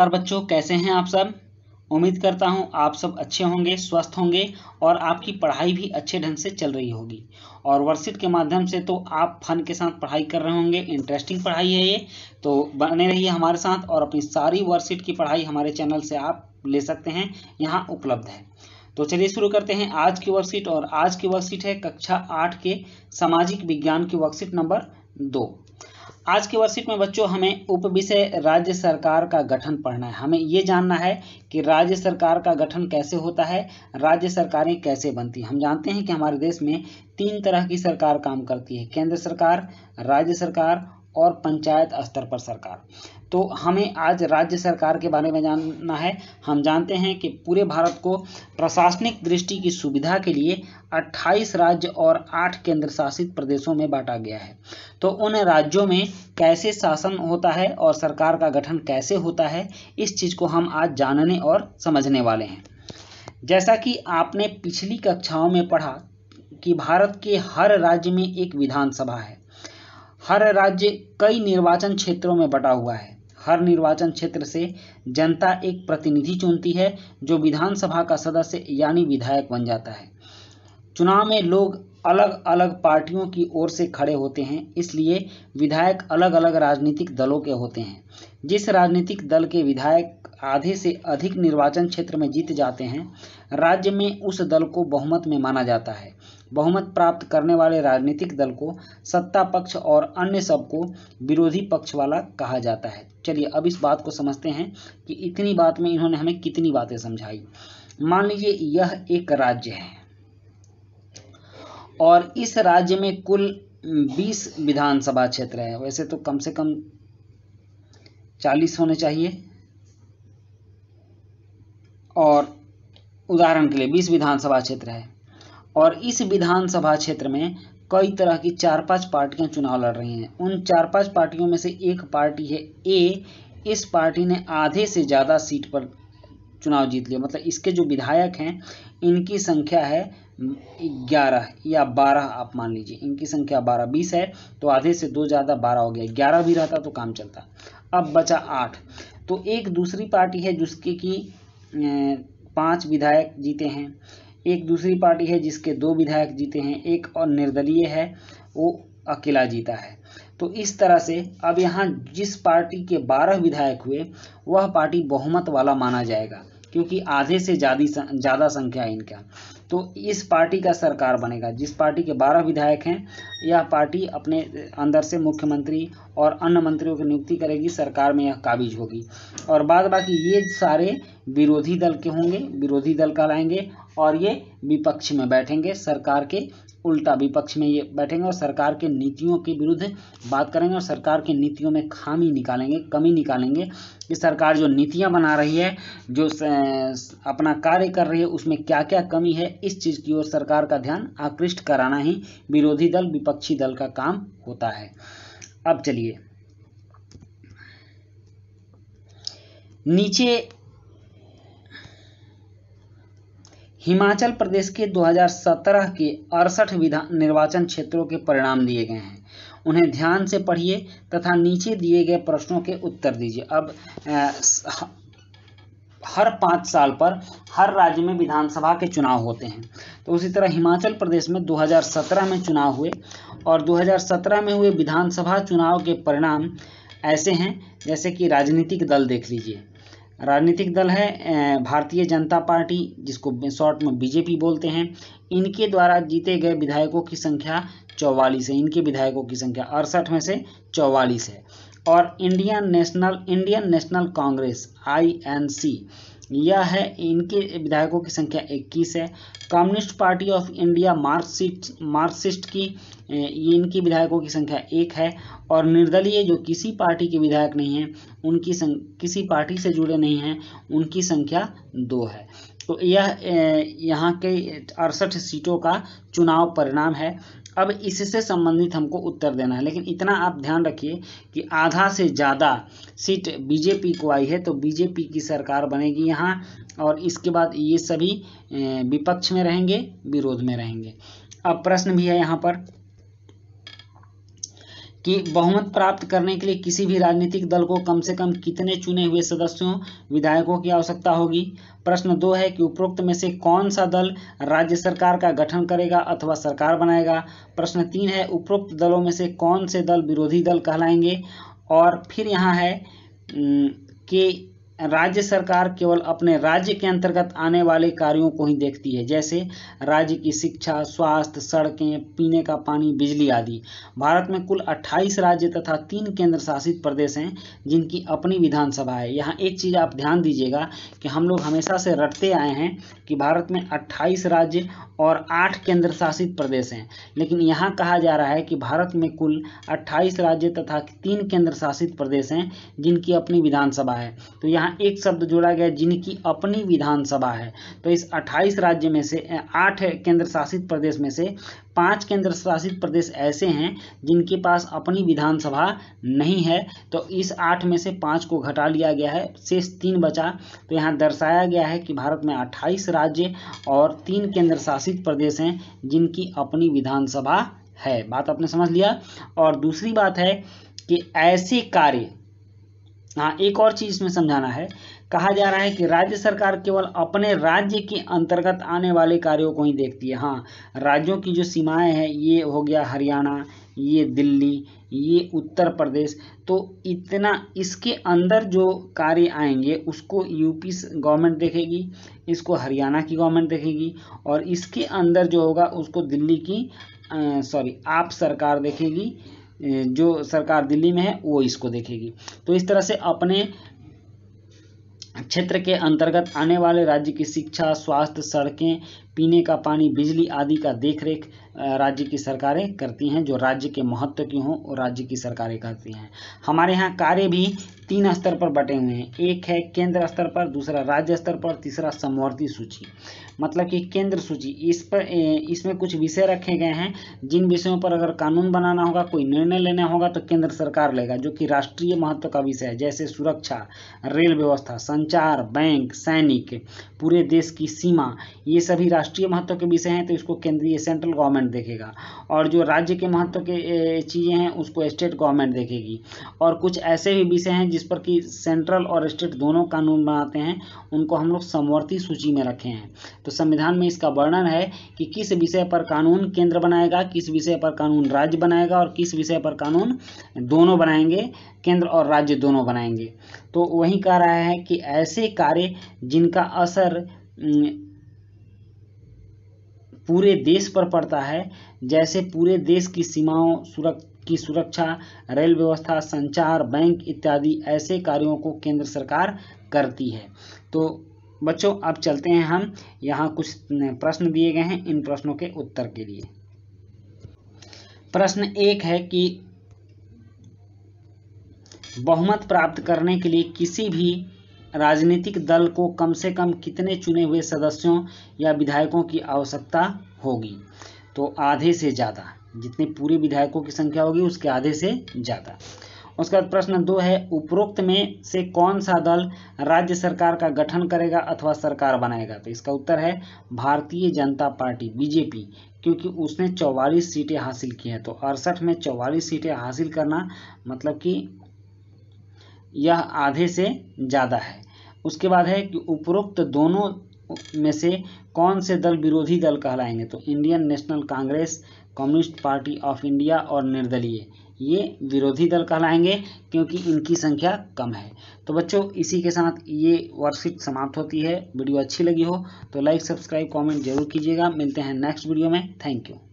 नमस्कार बच्चों कैसे हैं आप सब उम्मीद करता हूं आप सब अच्छे होंगे स्वस्थ होंगे और आपकी पढ़ाई भी अच्छे ढंग से चल रही होगी और वर्कशीट के माध्यम से तो आप फन के साथ पढ़ाई कर रहे होंगे इंटरेस्टिंग पढ़ाई है ये तो बने रहिए हमारे साथ और अपनी सारी वर्कशीट की पढ़ाई हमारे चैनल से आप ले सकते हैं यहाँ उपलब्ध है तो चलिए शुरू करते हैं आज की वर्कशीट और आज की वर्कशीट है कक्षा आठ के सामाजिक विज्ञान की वर्कशीट नंबर दो आज के वर्कशीट में बच्चों हमें उप विषय राज्य सरकार का गठन पढ़ना है हमें ये जानना है कि राज्य सरकार का गठन कैसे होता है राज्य सरकारें कैसे बनती हैं हम जानते हैं कि हमारे देश में तीन तरह की सरकार काम करती है केंद्र सरकार राज्य सरकार और पंचायत स्तर पर सरकार तो हमें आज राज्य सरकार के बारे में जानना है हम जानते हैं कि पूरे भारत को प्रशासनिक दृष्टि की सुविधा के लिए 28 राज्य और 8 केंद्र शासित प्रदेशों में बांटा गया है तो उन राज्यों में कैसे शासन होता है और सरकार का गठन कैसे होता है इस चीज़ को हम आज जानने और समझने वाले हैं जैसा कि आपने पिछली कक्षाओं में पढ़ा कि भारत के हर राज्य में एक विधानसभा है हर राज्य कई निर्वाचन क्षेत्रों में बटा हुआ है हर निर्वाचन क्षेत्र से जनता एक प्रतिनिधि चुनती है जो विधानसभा का सदस्य यानी विधायक बन जाता है चुनाव में लोग अलग अलग पार्टियों की ओर से खड़े होते हैं इसलिए विधायक अलग अलग राजनीतिक दलों के होते हैं जिस राजनीतिक दल के विधायक आधे से अधिक निर्वाचन क्षेत्र में जीत जाते हैं राज्य में उस दल को बहुमत में माना जाता है बहुमत प्राप्त करने वाले राजनीतिक दल को सत्ता पक्ष और अन्य सब को विरोधी पक्ष वाला कहा जाता है चलिए अब इस बात को समझते हैं कि इतनी बात में इन्होंने हमें कितनी बातें समझाई मान लीजिए यह एक राज्य है और इस राज्य में कुल 20 विधानसभा क्षेत्र है वैसे तो कम से कम 40 होने चाहिए और उदाहरण के लिए 20 विधानसभा क्षेत्र है और इस विधानसभा क्षेत्र में कई तरह की चार पांच पार्टियां चुनाव लड़ रही हैं उन चार पांच पार्टियों में से एक पार्टी है ए इस पार्टी ने आधे से ज़्यादा सीट पर चुनाव जीत लिया मतलब इसके जो विधायक हैं इनकी संख्या है ग्यारह या बारह आप मान लीजिए इनकी संख्या बारह बीस है तो आधे से दो ज़्यादा बारह हो गया ग्यारह भी रहता तो काम चलता अब बचा आठ तो एक दूसरी पार्टी है जिसके कि पांच विधायक जीते हैं एक दूसरी पार्टी है जिसके दो विधायक जीते हैं एक और निर्दलीय है वो अकेला जीता है तो इस तरह से अब यहाँ जिस पार्टी के बारह विधायक हुए वह पार्टी बहुमत वाला माना जाएगा क्योंकि आधे से ज़्यादा ज़्यादा संख्या है इनका तो इस पार्टी का सरकार बनेगा जिस पार्टी के बारह विधायक हैं यह पार्टी अपने अंदर से मुख्यमंत्री और अन्य मंत्रियों की नियुक्ति करेगी सरकार में यह काबिज होगी और बाद बाकी ये सारे विरोधी दल के होंगे विरोधी दल कहलाएंगे और ये विपक्ष में बैठेंगे सरकार के उल्टा विपक्ष में ये बैठेंगे और सरकार के नीतियों के विरुद्ध बात करेंगे और सरकार की नीतियों में खामी निकालेंगे कमी निकालेंगे कि सरकार जो नीतियाँ बना रही है जो अपना कार्य कर रही है उसमें क्या क्या कमी है इस चीज़ की ओर सरकार का ध्यान आकृष्ट कराना ही विरोधी दल विपक्षी दल का काम होता है अब चलिए नीचे हिमाचल प्रदेश के 2017 के अड़सठ विधान निर्वाचन क्षेत्रों के परिणाम दिए गए हैं उन्हें ध्यान से पढ़िए तथा नीचे दिए गए प्रश्नों के उत्तर दीजिए अब हर पाँच साल पर हर राज्य में विधानसभा के चुनाव होते हैं तो उसी तरह हिमाचल प्रदेश में 2017 में चुनाव हुए और 2017 में हुए विधानसभा चुनाव के परिणाम ऐसे हैं जैसे कि राजनीतिक दल देख लीजिए राजनीतिक दल है भारतीय जनता पार्टी जिसको शॉर्ट में बीजेपी बोलते हैं इनके द्वारा जीते गए विधायकों की संख्या चौवालीस है इनके विधायकों की संख्या अड़सठ में से चौवालीस है और Indian National Indian National Congress INC यह है इनके विधायकों की संख्या 21 है Communist Party of India Marxist Marxist की इनकी विधायकों की संख्या एक है और निर्दलीय जो किसी पार्टी के विधायक नहीं हैं उनकी सं किसी पार्टी से जुड़े नहीं हैं उनकी संख्या दो है तो यह यहाँ के अड़सठ सीटों का चुनाव परिणाम है अब इससे संबंधित हमको उत्तर देना है लेकिन इतना आप ध्यान रखिए कि आधा से ज़्यादा सीट बीजेपी को आई है तो बीजेपी की सरकार बनेगी यहाँ और इसके बाद ये सभी विपक्ष में रहेंगे विरोध में रहेंगे अब प्रश्न भी है यहाँ पर कि बहुमत प्राप्त करने के लिए किसी भी राजनीतिक दल को कम से कम कितने चुने हुए सदस्यों विधायकों की आवश्यकता होगी प्रश्न दो है कि उपरोक्त में से कौन सा दल राज्य सरकार का गठन करेगा अथवा सरकार बनाएगा प्रश्न तीन है उपरोक्त दलों में से कौन से दल विरोधी दल कहलाएंगे और फिर यहाँ है कि राज्य सरकार केवल अपने राज्य के अंतर्गत आने वाले कार्यों को ही देखती है जैसे राज्य की शिक्षा स्वास्थ्य सड़कें पीने का पानी बिजली आदि भारत में कुल 28 राज्य तथा तीन केंद्र शासित प्रदेश हैं जिनकी अपनी विधानसभा है यहाँ एक चीज़ आप ध्यान दीजिएगा कि हम लोग हमेशा से रटते आए हैं कि भारत में अट्ठाईस राज्य और आठ केंद्र शासित प्रदेश हैं लेकिन यहाँ कहा जा रहा है कि भारत में कुल अट्ठाईस राज्य तथा तीन केंद्र शासित प्रदेश हैं जिनकी अपनी विधानसभा है तो यहाँ यहाँ एक शब्द जोड़ा गया जिनकी अपनी विधानसभा है तो इस 28 राज्य में से आठ केंद्र शासित प्रदेश में से पांच केंद्र शासित प्रदेश ऐसे हैं जिनके पास अपनी विधानसभा नहीं है तो इस आठ में से पांच को घटा लिया गया है शेष तीन बचा तो यहाँ दर्शाया गया है कि भारत में अट्ठाईस राज्य और तीन केंद्र शासित प्रदेश हैं जिनकी अपनी विधानसभा है बात आपने समझ लिया और दूसरी बात है कि ऐसे कार्य हाँ एक और चीज़ इसमें समझाना है कहा जा रहा है कि राज्य सरकार केवल अपने राज्य के अंतर्गत आने वाले कार्यों को ही देखती है हाँ राज्यों की जो सीमाएं हैं ये हो गया हरियाणा ये दिल्ली ये उत्तर प्रदेश तो इतना इसके अंदर जो कार्य आएंगे उसको यूपी गवर्नमेंट देखेगी इसको हरियाणा की गवर्नमेंट देखेगी और इसके अंदर जो होगा उसको दिल्ली की सॉरी आप सरकार देखेगी जो सरकार दिल्ली में है वो इसको देखेगी तो इस तरह से अपने क्षेत्र के अंतर्गत आने वाले राज्य की शिक्षा स्वास्थ्य सड़कें पीने का पानी बिजली आदि का देखरेख राज्य की सरकारें करती हैं जो राज्य के महत्व की हों और राज्य की सरकारें करती हैं हमारे यहाँ कार्य भी तीन स्तर पर बटे हुए हैं एक है केंद्र स्तर पर दूसरा राज्य स्तर पर तीसरा समवर्ती सूची मतलब कि केंद्र सूची इस पर इसमें कुछ विषय रखे गए हैं जिन विषयों पर अगर कानून बनाना होगा कोई निर्णय लेना होगा तो केंद्र सरकार लेगा जो कि राष्ट्रीय महत्व का विषय है जैसे सुरक्षा रेल व्यवस्था संचार बैंक सैनिक पूरे देश की सीमा ये सभी राष्ट्र राष्ट्रीय महत्व के विषय हैं तो इसको केंद्रीय सेंट्रल गवर्नमेंट देखेगा और जो राज्य के महत्व के चीज़ें हैं उसको स्टेट गवर्नमेंट देखेगी और कुछ ऐसे भी विषय हैं जिस पर कि सेंट्रल और स्टेट दोनों कानून बनाते हैं उनको हम लोग समवर्ती सूची में रखे हैं तो संविधान में इसका वर्णन है कि किस विषय पर कानून केंद्र बनाएगा किस विषय पर कानून राज्य बनाएगा और किस विषय पर कानून दोनों बनाएंगे केंद्र और राज्य दोनों बनाएंगे तो वही कह रहा है कि ऐसे कार्य जिनका असर पूरे देश पर पड़ता है जैसे पूरे देश की सीमाओं सुरक्ष की सुरक्षा रेल व्यवस्था संचार बैंक इत्यादि ऐसे कार्यों को केंद्र सरकार करती है तो बच्चों अब चलते हैं हम यहाँ कुछ प्रश्न दिए गए हैं इन प्रश्नों के उत्तर के लिए प्रश्न एक है कि बहुमत प्राप्त करने के लिए किसी भी राजनीतिक दल को कम से कम कितने चुने हुए सदस्यों या विधायकों की आवश्यकता होगी तो आधे से ज़्यादा जितने पूरे विधायकों की संख्या होगी उसके आधे से ज़्यादा उसके बाद प्रश्न दो है उपरोक्त में से कौन सा दल राज्य सरकार का गठन करेगा अथवा सरकार बनाएगा तो इसका उत्तर है भारतीय जनता पार्टी बीजेपी क्योंकि उसने 44 सीटें हासिल की हैं तो अड़सठ में 44 सीटें हासिल करना मतलब कि यह आधे से ज़्यादा है उसके बाद है कि उपरोक्त दोनों में से कौन से दल विरोधी दल कहलाएंगे तो Indian National Congress Communist Party of India और निर्दलीय ये विरोधी दल कहलाएंगे क्योंकि इनकी संख्या कम है तो बच्चों इसी के साथ ये वर्कशीट समाप्त होती है वीडियो अच्छी लगी हो तो लाइक सब्सक्राइब कमेंट जरूर कीजिएगा मिलते हैं नेक्स्ट वीडियो में थैंक यू